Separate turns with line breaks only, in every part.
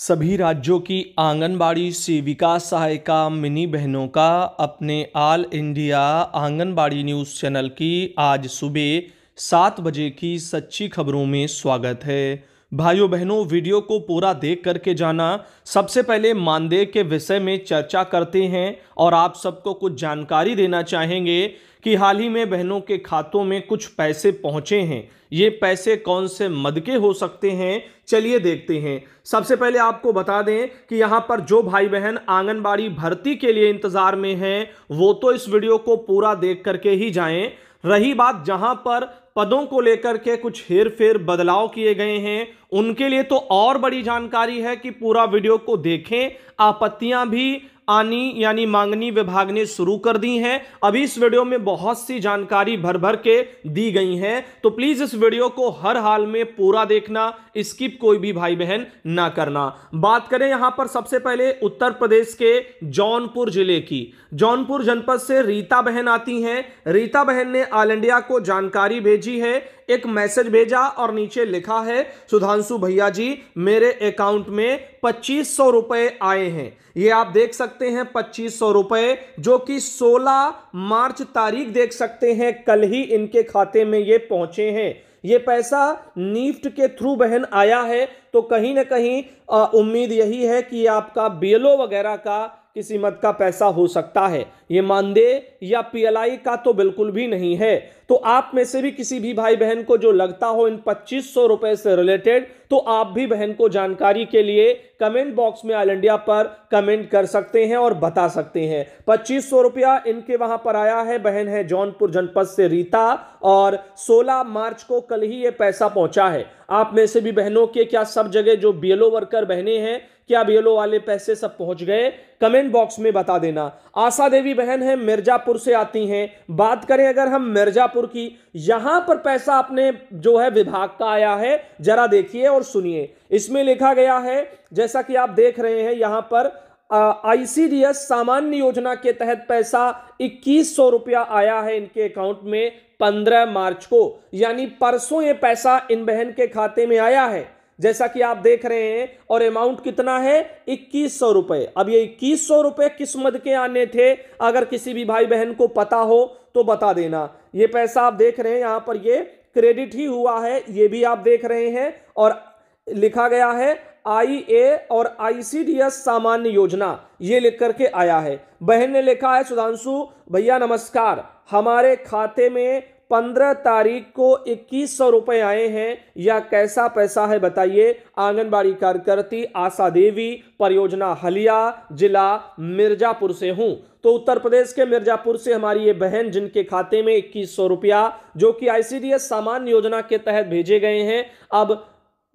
सभी राज्यों की आंगनबाड़ी सेविका सहायिका मिनी बहनों का अपने all India anganwadi news channel की आज सुबह सात बजे की सच्ची खबरों में स्वागत है भाइयों बहनों वीडियो को पूरा देख करके जाना सबसे पहले मानदेय के विषय में चर्चा करते हैं और आप सबको कुछ जानकारी देना चाहेंगे कि हाल ही में बहनों के खातों में कुछ पैसे पहुंचे हैं ये पैसे कौन से मद के हो सकते हैं चलिए देखते हैं सबसे पहले आपको बता दें कि यहाँ पर जो भाई बहन आंगनबाड़ी भर्ती के लिए इंतज़ार में हैं वो तो इस वीडियो को पूरा देख करके ही जाएं रही बात जहाँ पर पदों को लेकर के कुछ हेर फेर बदलाव किए गए हैं उनके लिए तो और बड़ी जानकारी है कि पूरा वीडियो को देखें आपत्तियां भी आनी यानी मांगनी विभाग ने शुरू कर दी हैं अभी इस वीडियो में बहुत सी जानकारी भर भर के दी गई हैं तो प्लीज़ इस वीडियो को हर हाल में पूरा देखना स्किप कोई भी भाई बहन ना करना बात करें यहां पर सबसे पहले उत्तर प्रदेश के जौनपुर जिले की जौनपुर जनपद से रीता बहन आती हैं रीता बहन ने ऑल इंडिया को जानकारी भेजी है एक मैसेज भेजा और नीचे लिखा है सुधांशु भैया जी मेरे अकाउंट में पच्चीस सौ रुपए आए हैं ये आप देख सकते हैं पच्चीस सौ रुपये जो कि 16 मार्च तारीख देख सकते हैं कल ही इनके खाते में ये पहुंचे हैं ये पैसा नीफ्ट के थ्रू बहन आया है तो कहीं ना कहीं उम्मीद यही है कि आपका बीएलओ वगैरह का किसी मत का पैसा हो सकता है ये मानदेय या पीएलआई का तो बिल्कुल भी नहीं है तो आप में से भी किसी भी भाई बहन को जो लगता हो इन पच्चीस सौ रुपए से रिलेटेड तो आप भी बहन को जानकारी के लिए कमेंट बॉक्स में ऑल इंडिया पर कमेंट कर सकते हैं और बता सकते हैं पच्चीस सौ रुपया इनके वहां पर आया है बहन है जौनपुर जनपद से रीता और 16 मार्च को कल ही ये पैसा पहुंचा है आप में से भी बहनों के क्या सब जगह जो बी वर्कर बहने हैं क्या बीएलओ वाले पैसे सब पहुंच गए कमेंट बॉक्स में बता देना आशा देवी बहन है मिर्जापुर से आती हैं बात करें अगर हम मिर्जापुर की यहां पर पैसा अपने जो है विभाग का आया है जरा देखिए और सुनिए इसमें लिखा गया है जैसा कि आप देख रहे हैं यहां पर आईसीडीएस सामान्य योजना के तहत पैसा इक्कीस सौ रुपया आया है इनके अकाउंट में पंद्रह मार्च को यानी परसों ये पैसा इन बहन के खाते में आया है जैसा कि आप देख रहे हैं और अमाउंट कितना है इक्कीस सौ रुपये अब ये इक्कीस सौ रुपये किस मद के आने थे अगर किसी भी भाई बहन को पता हो तो बता देना ये पैसा आप देख रहे हैं यहाँ पर ये क्रेडिट ही हुआ है ये भी आप देख रहे हैं और लिखा गया है आई ए और आई सी डी एस सामान्य योजना ये लिख करके आया है बहन ने लिखा है सुधांशु भैया नमस्कार हमारे खाते में पंद्रह तारीख को इक्कीस सौ रुपये आए हैं या कैसा पैसा है बताइए आंगनबाड़ी कार्यकर्ती आशा देवी परियोजना हलिया जिला मिर्जापुर से हूं तो उत्तर प्रदेश के मिर्जापुर से हमारी ये बहन जिनके खाते में इक्कीस सौ रुपया जो कि आईसीडीएस सामान्य योजना के तहत भेजे गए हैं अब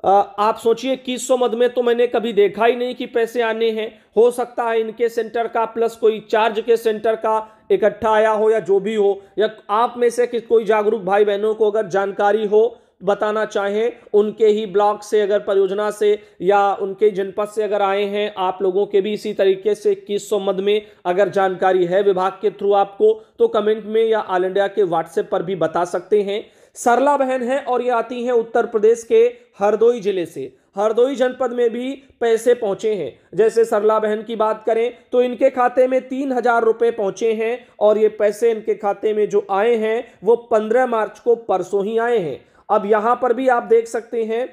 आप सोचिए इक्कीस सौ मद में तो मैंने कभी देखा ही नहीं कि पैसे आने हैं हो सकता है इनके सेंटर का प्लस कोई चार्ज के सेंटर का इकट्ठा आया हो या जो भी हो या आप में से कोई जागरूक भाई बहनों को अगर जानकारी हो बताना चाहें उनके ही ब्लॉक से अगर परियोजना से या उनके जनपद से अगर आए हैं आप लोगों के भी इसी तरीके से इक्कीस सौ मद में अगर जानकारी है विभाग के थ्रू आपको तो कमेंट में या ऑल इंडिया के व्हाट्सएप पर भी बता सकते हैं सरला बहन है और ये आती हैं उत्तर प्रदेश के हरदोई जिले से हरदोई जनपद में भी पैसे पहुंचे हैं जैसे सरला बहन की बात करें तो इनके खाते में तीन हजार रुपये पहुंचे हैं और ये पैसे इनके खाते में जो आए हैं वो पंद्रह मार्च को परसों ही आए हैं अब यहाँ पर भी आप देख सकते हैं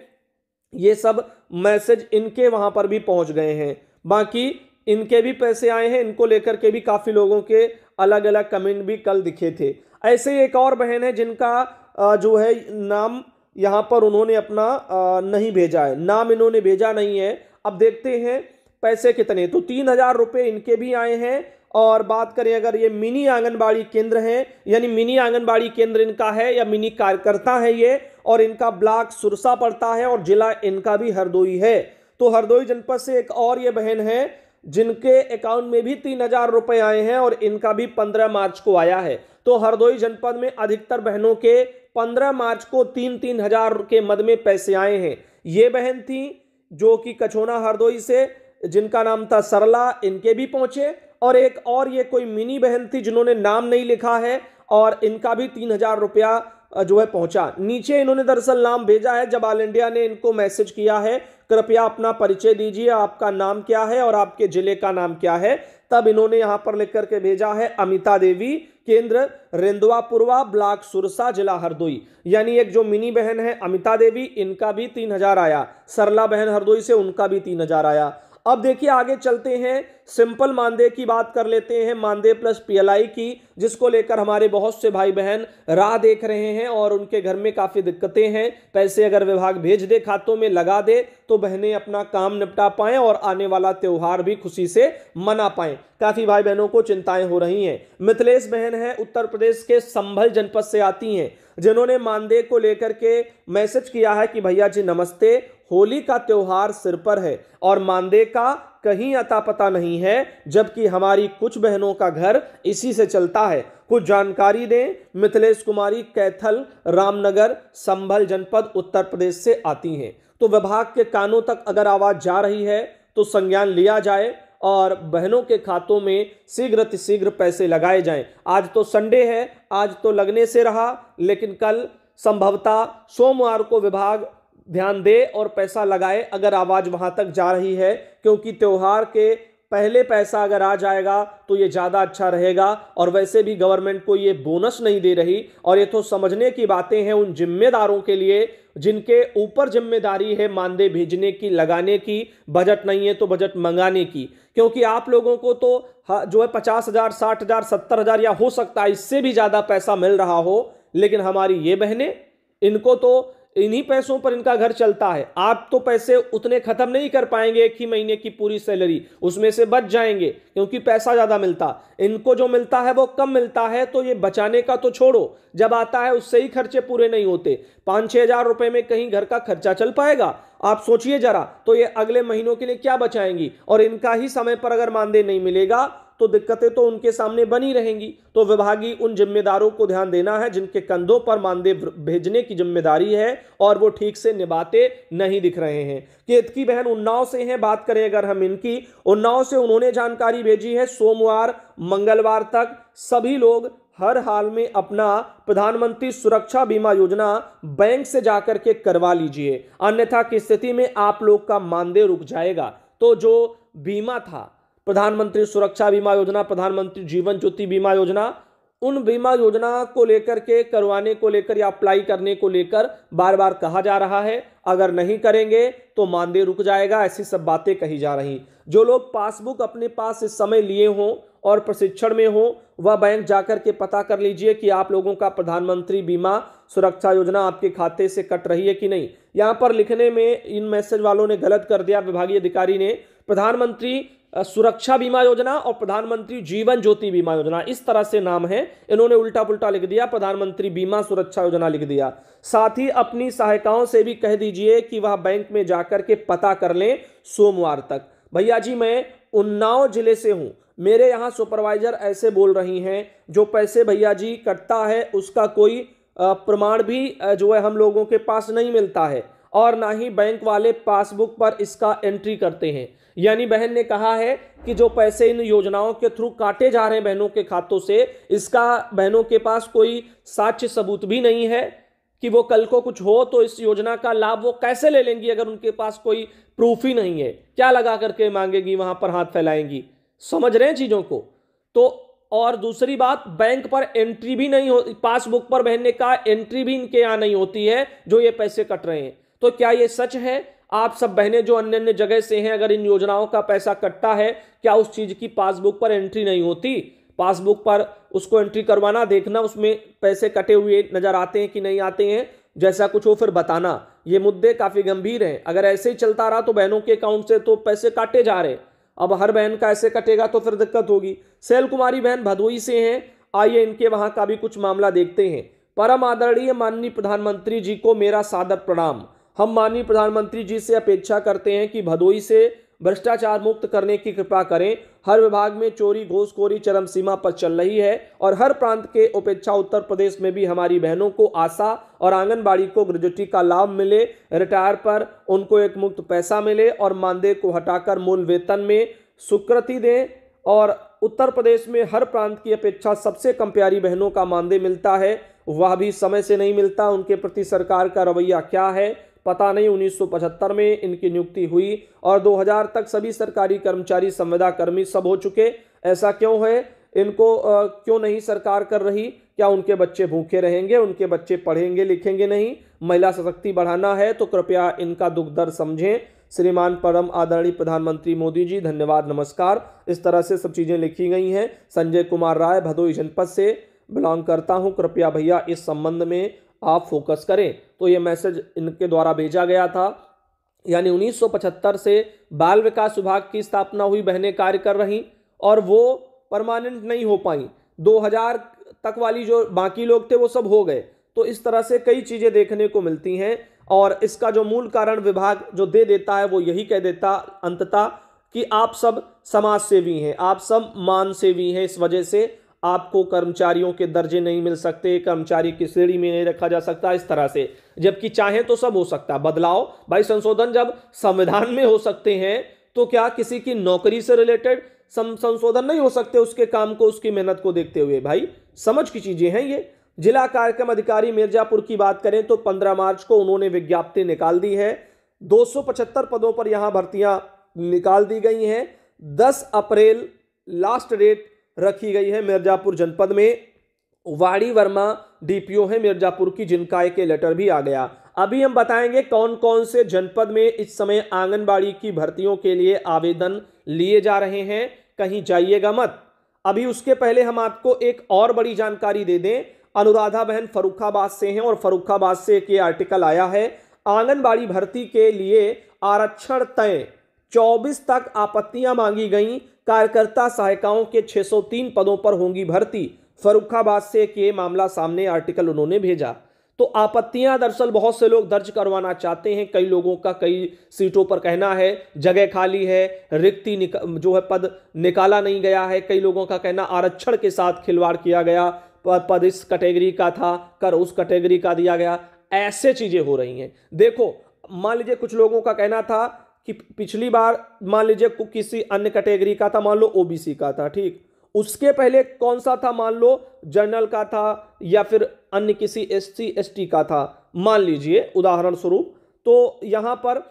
ये सब मैसेज इनके वहाँ पर भी पहुँच गए हैं बाकी इनके भी पैसे आए हैं इनको लेकर के भी काफ़ी लोगों के अलग अलग कमेंट भी कल दिखे थे ऐसे एक और बहन है जिनका जो है नाम यहाँ पर उन्होंने अपना नहीं भेजा है नाम इन्होंने भेजा नहीं है अब देखते हैं पैसे कितने तो तीन हजार रुपये इनके भी आए हैं और बात करें अगर ये मिनी आंगनबाड़ी केंद्र है यानी मिनी आंगनबाड़ी केंद्र इनका है या मिनी कार्यकर्ता है ये और इनका ब्लॉक सुरसा पड़ता है और जिला इनका भी हरदोई है तो हरदोई जनपद से एक और ये बहन है जिनके अकाउंट में भी तीन हजार रुपये आए हैं और इनका भी पंद्रह मार्च को आया है तो हरदोई जनपद में अधिकतर बहनों के पंद्रह मार्च को तीन तीन हजार के मद में पैसे आए हैं ये बहन थी जो कि कछोना हरदोई से जिनका नाम था सरला इनके भी पहुंचे और एक और ये कोई मिनी बहन थी जिन्होंने नाम नहीं लिखा है और इनका भी तीन हजार रुपया जो है पहुंचा नीचे इन्होंने दरअसल नाम भेजा है जब ऑल इंडिया ने इनको मैसेज किया है कृपया अपना परिचय दीजिए आपका नाम क्या है और आपके जिले का नाम क्या है तब इन्होंने यहां पर लिख करके भेजा है अमिता देवी केंद्र रेंदुआपुरवा ब्लॉक सुरसा जिला हरदोई यानी एक जो मिनी बहन है अमिता देवी इनका भी तीन हजार आया सरला बहन हरदोई से उनका भी तीन हजार आया अब देखिए आगे चलते हैं सिंपल मानदेय की बात कर लेते हैं मानदेय प्लस पीएलआई की जिसको लेकर हमारे बहुत से भाई बहन राह देख रहे हैं और उनके घर में काफ़ी दिक्कतें हैं पैसे अगर विभाग भेज दे खातों में लगा दे तो बहनें अपना काम निपटा पाए और आने वाला त्यौहार भी खुशी से मना पाए काफ़ी भाई बहनों को चिंताएं हो रही हैं मिथिलेश बहन है उत्तर प्रदेश के संभल जनपद से आती हैं जिन्होंने मानदेय को लेकर के मैसेज किया है कि भैया जी नमस्ते होली का त्यौहार सिर पर है और मानदेय का कहीं अता पता नहीं है जबकि हमारी कुछ बहनों का घर इसी से चलता है कुछ जानकारी दें मिथिलेश कुमारी कैथल रामनगर संभल जनपद उत्तर प्रदेश से आती हैं तो विभाग के कानों तक अगर आवाज़ जा रही है तो संज्ञान लिया जाए और बहनों के खातों में शीघ्र शीघ्र पैसे लगाए जाएं आज तो संडे है आज तो लगने से रहा लेकिन कल संभवतः सोमवार को विभाग ध्यान दे और पैसा लगाए अगर आवाज़ वहाँ तक जा रही है क्योंकि त्यौहार के पहले पैसा अगर आ जाएगा तो ये ज़्यादा अच्छा रहेगा और वैसे भी गवर्नमेंट को ये बोनस नहीं दे रही और ये तो समझने की बातें हैं उन जिम्मेदारों के लिए जिनके ऊपर जिम्मेदारी है मानदेय भेजने की लगाने की बजट नहीं है तो बजट मंगाने की क्योंकि आप लोगों को तो जो है पचास हज़ार साठ हज़ार सत्तर हज़ार या हो सकता है इससे भी ज़्यादा पैसा मिल रहा हो लेकिन हमारी ये बहनें इनको तो इन्हीं पैसों पर इनका घर चलता है आप तो पैसे उतने खत्म नहीं कर पाएंगे एक ही महीने की पूरी सैलरी उसमें से बच जाएंगे क्योंकि पैसा ज़्यादा मिलता इनको जो मिलता है वो कम मिलता है तो ये बचाने का तो छोड़ो जब आता है उससे ही खर्चे पूरे नहीं होते पाँच छः हज़ार रुपये में कहीं घर का खर्चा चल पाएगा आप सोचिए जरा तो ये अगले महीनों के लिए क्या बचाएंगी और इनका ही समय पर अगर मानदेय नहीं मिलेगा तो दिक्कतें तो उनके सामने बनी रहेंगी तो विभागी उन जिम्मेदारों को ध्यान देना है जिनके कंधों पर मानदेय भेजने की जिम्मेदारी है और वो ठीक से निभाते नहीं दिख रहे हैं केत की बहन उन्नाव से हैं बात करें अगर हम इनकी उन्नाव से उन्होंने जानकारी भेजी है सोमवार मंगलवार तक सभी लोग हर हाल में अपना प्रधानमंत्री सुरक्षा बीमा योजना बैंक से जाकर के करवा लीजिए अन्यथा की स्थिति में आप लोग का मानदेय रुक जाएगा तो जो बीमा था प्रधानमंत्री सुरक्षा बीमा योजना प्रधानमंत्री जीवन ज्योति बीमा योजना उन बीमा योजना को लेकर के करवाने को लेकर या अप्लाई करने को लेकर बार बार कहा जा रहा है अगर नहीं करेंगे तो मानदेय रुक जाएगा ऐसी सब बातें कही जा रही जो लोग पासबुक अपने पास इस समय लिए हों और प्रशिक्षण में हो वह बैंक जाकर के पता कर लीजिए कि आप लोगों का प्रधानमंत्री बीमा सुरक्षा योजना आपके खाते से कट रही है कि नहीं यहाँ पर लिखने में इन मैसेज वालों ने गलत कर दिया विभागीय अधिकारी ने प्रधानमंत्री सुरक्षा बीमा योजना और प्रधानमंत्री जीवन ज्योति बीमा योजना इस तरह से नाम है इन्होंने उल्टा पुल्टा लिख दिया प्रधानमंत्री बीमा सुरक्षा योजना लिख दिया साथ ही अपनी सहायिकाओं से भी कह दीजिए कि वह बैंक में जाकर के पता कर लें सोमवार तक भैया जी मैं उन्नाव जिले से हूँ मेरे यहाँ सुपरवाइजर ऐसे बोल रही हैं जो पैसे भैया जी कटता है उसका कोई प्रमाण भी जो है हम लोगों के पास नहीं मिलता है और ना ही बैंक वाले पासबुक पर इसका एंट्री करते हैं यानी बहन ने कहा है कि जो पैसे इन योजनाओं के थ्रू काटे जा रहे हैं बहनों के खातों से इसका बहनों के पास कोई साक्ष्य सबूत भी नहीं है कि वो कल को कुछ हो तो इस योजना का लाभ वो कैसे ले लेंगी अगर उनके पास कोई प्रूफ ही नहीं है क्या लगा करके मांगेगी वहां पर हाथ फैलाएंगी समझ रहे हैं चीज़ों को तो और दूसरी बात बैंक पर एंट्री भी नहीं हो पासबुक पर बहन ने कहा एंट्री भी इनके यहाँ नहीं होती है जो ये पैसे कट रहे हैं तो क्या ये सच है आप सब बहनें जो अन्य अन्य जगह से हैं अगर इन योजनाओं का पैसा कटता है क्या उस चीज़ की पासबुक पर एंट्री नहीं होती पासबुक पर उसको एंट्री करवाना देखना उसमें पैसे कटे हुए नज़र आते हैं कि नहीं आते हैं जैसा कुछ हो फिर बताना ये मुद्दे काफ़ी गंभीर हैं अगर ऐसे ही चलता रहा तो बहनों के अकाउंट से तो पैसे काटे जा रहे अब हर बहन का ऐसे कटेगा तो फिर दिक्कत होगी सैल कुमारी बहन भदोई से हैं आइए इनके वहाँ का भी कुछ मामला देखते हैं परम आदरणीय माननीय प्रधानमंत्री जी को मेरा सादर प्रणाम हम माननीय प्रधानमंत्री जी से अपेक्षा करते हैं कि भदोई से भ्रष्टाचार मुक्त करने की कृपा करें हर विभाग में चोरी घोसखोरी चरम सीमा पर चल रही है और हर प्रांत के उपेक्षा उत्तर प्रदेश में भी हमारी बहनों को आशा और आंगनबाड़ी को ग्रेजुटी का लाभ मिले रिटायर पर उनको एक मुक्त पैसा मिले और मानदेय को हटाकर मूल वेतन में स्वीकृति दें और उत्तर प्रदेश में हर प्रांत की अपेक्षा सबसे कम प्यारी बहनों का मानदेय मिलता है वह भी समय से नहीं मिलता उनके प्रति सरकार का रवैया क्या है पता नहीं 1975 में इनकी नियुक्ति हुई और 2000 तक सभी सरकारी कर्मचारी संविदा कर्मी सब हो चुके ऐसा क्यों है इनको आ, क्यों नहीं सरकार कर रही क्या उनके बच्चे भूखे रहेंगे उनके बच्चे पढ़ेंगे लिखेंगे नहीं महिला सशक्ति बढ़ाना है तो कृपया इनका दुख दर्द समझें श्रीमान परम आदरणीय प्रधानमंत्री मोदी जी धन्यवाद नमस्कार इस तरह से सब चीज़ें लिखी गई हैं संजय कुमार राय भदोई जनपद से बिलोंग करता हूं कृपया भैया इस संबंध में आप फोकस करें तो ये मैसेज इनके द्वारा भेजा गया था यानी 1975 से बाल विकास विभाग की स्थापना हुई बहनें कार्य कर रही और वो परमानेंट नहीं हो पाई 2000 तक वाली जो बाकी लोग थे वो सब हो गए तो इस तरह से कई चीज़ें देखने को मिलती हैं और इसका जो मूल कारण विभाग जो दे देता है वो यही कह देता अंततः कि आप सब समाज सेवी हैं आप सब मान सेवी हैं इस वजह से आपको कर्मचारियों के दर्जे नहीं मिल सकते कर्मचारी की श्रेणी में नहीं रखा जा सकता इस तरह से जबकि चाहे तो सब हो सकता है बदलाव भाई संशोधन जब संविधान में हो सकते हैं तो क्या किसी की नौकरी से रिलेटेड संशोधन नहीं हो सकते उसके काम को उसकी मेहनत को देखते हुए भाई समझ की चीज़ें हैं ये जिला कार्यक्रम अधिकारी मिर्जापुर की बात करें तो 15 मार्च को उन्होंने विज्ञप्ति निकाल दी है 275 पदों पर यहां भर्तियां निकाल दी गई हैं 10 अप्रैल लास्ट डेट रखी गई है मिर्जापुर जनपद में वाड़ी वर्मा डीपीओ है मिर्जापुर की जिनका एक लेटर भी आ गया अभी हम बताएंगे कौन कौन से जनपद में इस समय आंगनबाड़ी की भर्तियों के लिए आवेदन लिए जा रहे हैं कहीं जाइएगा मत अभी उसके पहले हम आपको एक और बड़ी जानकारी दे दें अनुराधा बहन फरुखाबाद से हैं और फरुखाबाद से एक ये आर्टिकल आया है आंगनबाड़ी भर्ती के लिए आरक्षण तय 24 तक आपत्तियां मांगी गईं कार्यकर्ता सहायिकाओं के 603 पदों पर होंगी भर्ती फरुखाबाद से एक ये मामला सामने आर्टिकल उन्होंने भेजा तो आपत्तियां दरअसल बहुत से लोग दर्ज करवाना चाहते हैं कई लोगों का कई सीटों पर कहना है जगह खाली है रिक्ति जो है पद निकाला नहीं गया है कई लोगों का कहना आरक्षण के साथ खिलवाड़ किया गया पद इस कैटेगरी का था कर उस कैटेगरी का दिया गया ऐसे चीज़ें हो रही हैं देखो मान लीजिए कुछ लोगों का कहना था कि पिछली बार मान लीजिए किसी अन्य कैटेगरी का था मान लो ओबीसी का था ठीक उसके पहले कौन सा था मान लो जनरल का था या फिर अन्य किसी एस सी का था मान लीजिए उदाहरण स्वरूप तो यहाँ पर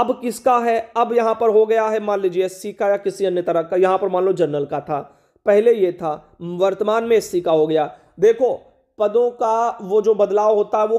अब किसका है अब यहाँ पर हो गया है मान लीजिए एस का या किसी अन्य तरह का यहाँ पर मान लो जनरल का था पहले ये था वर्तमान में एस का हो गया देखो पदों का वो जो बदलाव होता है वो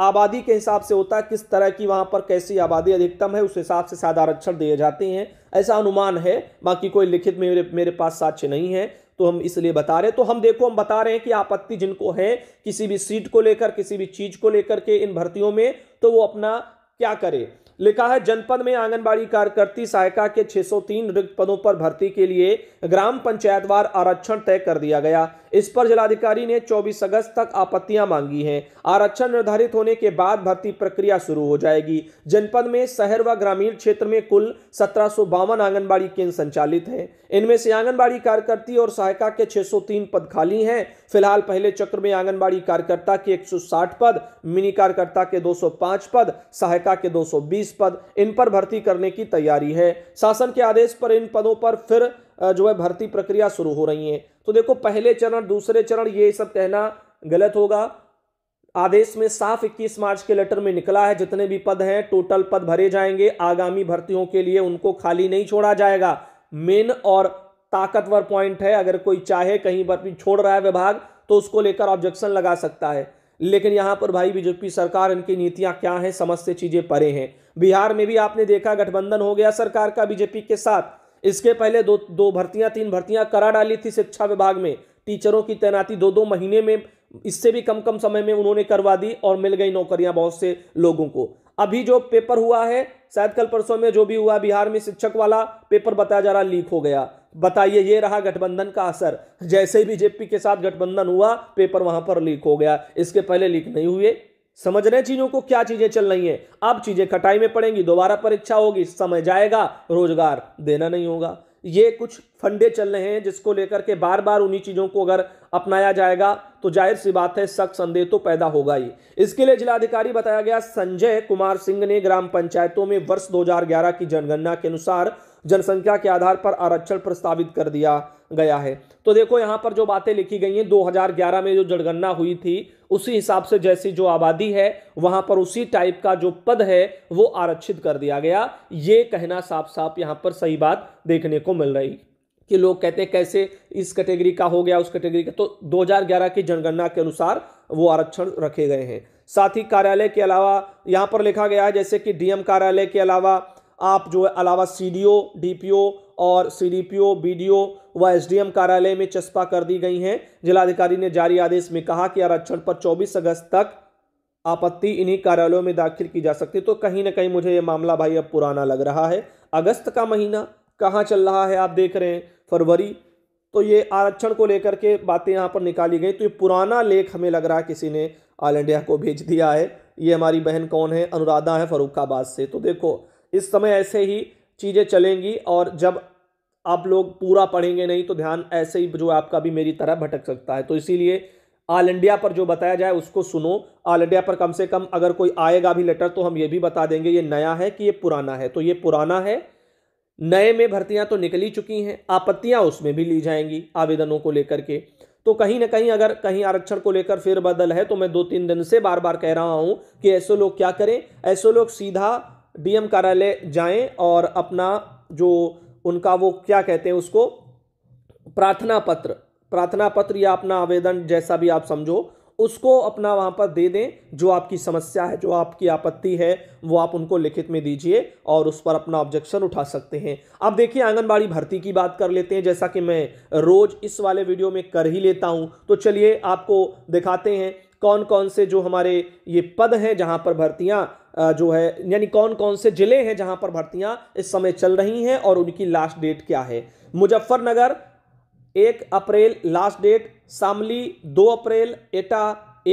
आबादी के हिसाब से होता है किस तरह की वहाँ पर कैसी आबादी अधिकतम है उस हिसाब से सादा आरक्षण दिए जाते हैं ऐसा अनुमान है बाकी कोई लिखित में मेरे मेरे पास साक्ष्य नहीं है तो हम इसलिए बता रहे हैं तो हम देखो हम बता रहे हैं कि आपत्ति जिनको है किसी भी सीट को लेकर किसी भी चीज को लेकर के इन भर्तियों में तो वो अपना क्या करे लिखा है जनपद में आंगनबाड़ी कार्यकर्ती सहायिका के 603 रिक्त पदों पर भर्ती के लिए ग्राम पंचायतवार आरक्षण तय कर दिया गया इस पर जिलाधिकारी ने 24 अगस्त तक आपत्तियां मांगी हैं आरक्षण निर्धारित होने के बाद भर्ती प्रक्रिया शुरू हो जाएगी जनपद में शहर व ग्रामीण क्षेत्र में कुल सत्रह आंगनबाड़ी केंद्र संचालित हैं इनमें से आंगनबाड़ी कार्यकर्ती और सहायिका के 603 पद खाली हैं फिलहाल पहले चक्र में आंगनबाड़ी कार्यकर्ता के 160 पद मिनी कार्यकर्ता के 205 पद सहायिका के 220 पद इन पर भर्ती करने की तैयारी है शासन के आदेश पर इन पदों पर फिर जो है भर्ती प्रक्रिया शुरू हो रही है तो देखो पहले चरण दूसरे चरण ये सब कहना गलत होगा आदेश में साफ 21 मार्च के लेटर में निकला है जितने भी पद हैं टोटल पद भरे जाएंगे आगामी भर्तियों के लिए उनको खाली नहीं छोड़ा जाएगा मेन और ताकतवर पॉइंट है अगर कोई चाहे कहीं पर भी छोड़ रहा है विभाग तो उसको लेकर ऑब्जेक्शन लगा सकता है लेकिन यहां पर भाई बीजेपी सरकार इनकी नीतियां क्या हैं समस्त चीज़ें परे हैं बिहार में भी आपने देखा गठबंधन हो गया सरकार का बीजेपी के साथ इसके पहले दो दो भर्तियां तीन भर्तियां करा डाली थी शिक्षा विभाग में टीचरों की तैनाती दो दो महीने में इससे भी कम कम समय में उन्होंने करवा दी और मिल गई नौकरियां बहुत से लोगों को अभी जो पेपर हुआ है शायद कल परसों में जो भी हुआ बिहार में शिक्षक वाला पेपर बताया जा रहा लीक हो गया बताइए ये रहा गठबंधन का असर जैसे ही बीजेपी के साथ गठबंधन हुआ पेपर वहां पर लीक हो गया इसके पहले लीक नहीं हुए समझ रहे चीजों को क्या चीजें चल रही हैं अब चीजें खटाई में पड़ेंगी दोबारा परीक्षा होगी समय जाएगा रोजगार देना नहीं होगा ये कुछ फंडे चल रहे हैं जिसको लेकर के बार बार उन्हीं चीज़ों को अगर अपनाया जाएगा तो जाहिर सी बात है सख्त संदेह तो पैदा होगा ही इसके लिए जिलाधिकारी बताया गया संजय कुमार सिंह ने ग्राम पंचायतों में वर्ष 2011 की जनगणना के अनुसार जनसंख्या के आधार पर आरक्षण प्रस्तावित कर दिया गया है तो देखो यहाँ पर जो बातें लिखी गई हैं 2011 में जो जनगणना हुई थी उसी हिसाब से जैसी जो आबादी है वहाँ पर उसी टाइप का जो पद है वो आरक्षित कर दिया गया ये कहना साफ साफ यहाँ पर सही बात देखने को मिल रही कि लोग कहते हैं कैसे इस कैटेगरी का हो गया उस कैटेगरी का तो 2011 की जनगणना के अनुसार वो आरक्षण रखे गए हैं साथ ही कार्यालय के अलावा यहाँ पर लिखा गया है जैसे कि डीएम कार्यालय के अलावा आप जो है अलावा C D O D P O और सीडीपीओ बीडीओ व एसडीएम कार्यालय में चस्पा कर दी गई हैं जिलाधिकारी ने जारी आदेश में कहा कि आरक्षण पर 24 अगस्त तक आपत्ति इन्हीं कार्यालयों में दाखिल की जा सकती तो कहीं ना कहीं मुझे ये मामला भाई अब पुराना लग रहा है अगस्त का महीना कहाँ चल रहा है आप देख रहे हैं फरवरी तो ये आरक्षण को लेकर के बातें यहाँ पर निकाली गई तो ये पुराना लेख हमें लग रहा है किसी ने ऑल इंडिया को भेज दिया है ये हमारी बहन कौन है अनुराधा है फरुखाबाद से तो देखो इस समय ऐसे ही चीज़ें चलेंगी और जब आप लोग पूरा पढ़ेंगे नहीं तो ध्यान ऐसे ही जो आपका भी मेरी तरह भटक सकता है तो इसीलिए ऑल इंडिया पर जो बताया जाए उसको सुनो ऑल इंडिया पर कम से कम अगर कोई आएगा भी लेटर तो हम ये भी बता देंगे ये नया है कि ये पुराना है तो ये पुराना है नए में भर्तियां तो निकली चुकी हैं आपत्तियां उसमें भी ली जाएंगी आवेदनों को लेकर के तो कहीं ना कहीं अगर कहीं आरक्षण को लेकर फिर बदल है तो मैं दो तीन दिन से बार बार कह रहा हूं कि ऐसे लोग क्या करें ऐसे लोग सीधा डीएम कार्यालय जाएं और अपना जो उनका वो क्या कहते हैं उसको प्रार्थना पत्र प्रार्थना पत्र या अपना आवेदन जैसा भी आप समझो उसको अपना वहाँ पर दे दें जो आपकी समस्या है जो आपकी आपत्ति है वो आप उनको लिखित में दीजिए और उस पर अपना ऑब्जेक्शन उठा सकते हैं अब देखिए आंगनबाड़ी भर्ती की बात कर लेते हैं जैसा कि मैं रोज़ इस वाले वीडियो में कर ही लेता हूँ तो चलिए आपको दिखाते हैं कौन कौन से जो हमारे ये पद हैं जहाँ पर भर्तियाँ जो है यानी कौन कौन से जिले हैं जहां पर भर्तियां इस समय चल रही हैं और उनकी लास्ट डेट क्या है मुजफ्फरनगर एक अप्रैल लास्ट डेट शामली दो अप्रैल एटा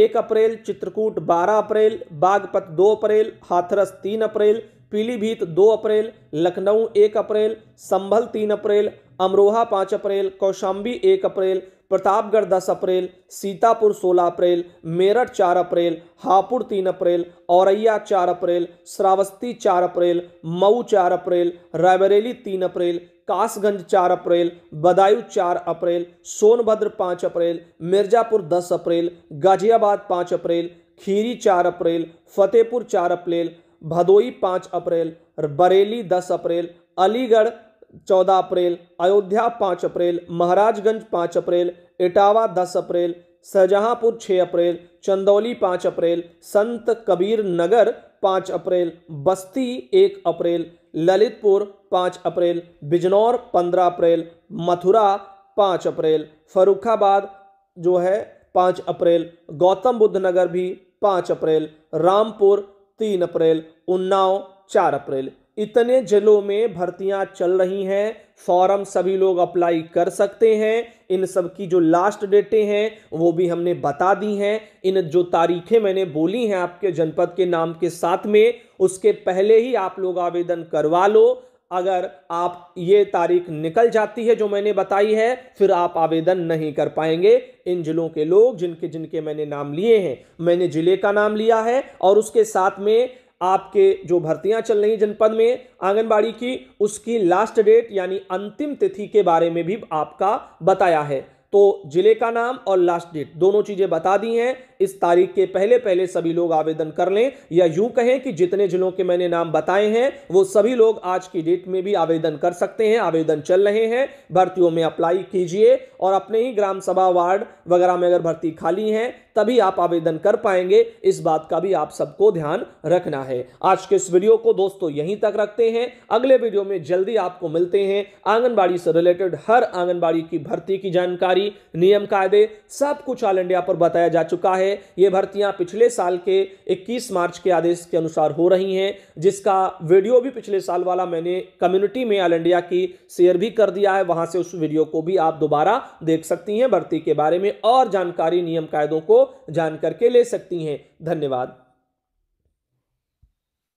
एक अप्रैल चित्रकूट बारह अप्रैल बागपत दो अप्रैल हाथरस तीन अप्रैल पीलीभीत दो अप्रैल लखनऊ एक अप्रैल संभल तीन अप्रैल अमरोहा पाँच अप्रैल कौशाम्बी एक अप्रैल प्रतापगढ़ दस अप्रैल सीतापुर सोलह अप्रैल मेरठ चार अप्रैल हापुड़ तीन अप्रैल औरैया चार अप्रैल श्रावस्ती चार अप्रैल मऊ चार अप्रैल रायबरेली तीन अप्रैल कासगंज चार अप्रैल बदायूं चार अप्रैल सोनभद्र पाँच अप्रैल मिर्जापुर दस अप्रैल गाजियाबाद पाँच अप्रैल खीरी चार अप्रैल फतेहपुर चार अप्रैल भदोई पाँच अप्रैल बरेली दस अप्रैल अलीगढ़ चौदह अप्रैल अयोध्या पाँच अप्रैल महाराजगंज पाँच अप्रैल इटावा दस अप्रैल शाहजहाँपुर छः अप्रैल चंदौली पाँच अप्रैल संत कबीर नगर पाँच अप्रैल बस्ती एक अप्रैल ललितपुर पाँच अप्रैल बिजनौर पंद्रह अप्रैल मथुरा पाँच अप्रैल फरुखाबाद जो है पाँच अप्रैल गौतम बुद्ध नगर भी पाँच अप्रैल रामपुर तीन अप्रैल उन्नाव चार अप्रैल इतने जिलों में भर्तियां चल रही हैं फॉर्म सभी लोग अप्लाई कर सकते हैं इन सब की जो लास्ट डेटें हैं वो भी हमने बता दी हैं इन जो तारीखें मैंने बोली हैं आपके जनपद के नाम के साथ में उसके पहले ही आप लोग आवेदन करवा लो अगर आप ये तारीख निकल जाती है जो मैंने बताई है फिर आप आवेदन नहीं कर पाएंगे इन जिलों के लोग जिनके जिनके मैंने नाम लिए हैं मैंने जिले का नाम लिया है और उसके साथ में आपके जो भर्तियां चल रही जनपद में आंगनबाड़ी की उसकी लास्ट डेट यानी अंतिम तिथि के बारे में भी आपका बताया है तो जिले का नाम और लास्ट डेट दोनों चीज़ें बता दी हैं इस तारीख के पहले पहले सभी लोग आवेदन कर लें या यूं कहें कि जितने जिलों के मैंने नाम बताए हैं वो सभी लोग आज की डेट में भी आवेदन कर सकते हैं आवेदन चल रहे हैं भर्तियों में अप्लाई कीजिए और अपने ही ग्राम सभा वार्ड वगैरह में अगर भर्ती खाली हैं तभी आप आवेदन कर पाएंगे इस बात का भी आप सबको ध्यान रखना है आज के इस वीडियो को दोस्तों यहीं तक रखते हैं अगले वीडियो में जल्दी आपको मिलते हैं आंगनबाड़ी से रिलेटेड हर आंगनबाड़ी की भर्ती की जानकारी नियम कायदे सब कुछ ऑल इंडिया पर बताया जा चुका है है ये भर्तियां पिछले साल के 21 मार्च के आदेश के अनुसार हो रही हैं जिसका वीडियो भी पिछले साल वाला मैंने कम्युनिटी में ऑल इंडिया की शेयर भी कर दिया है वहां से उस वीडियो को भी आप दोबारा देख सकती हैं भर्ती के बारे में और जानकारी नियम कायदों को जान करके ले सकती हैं धन्यवाद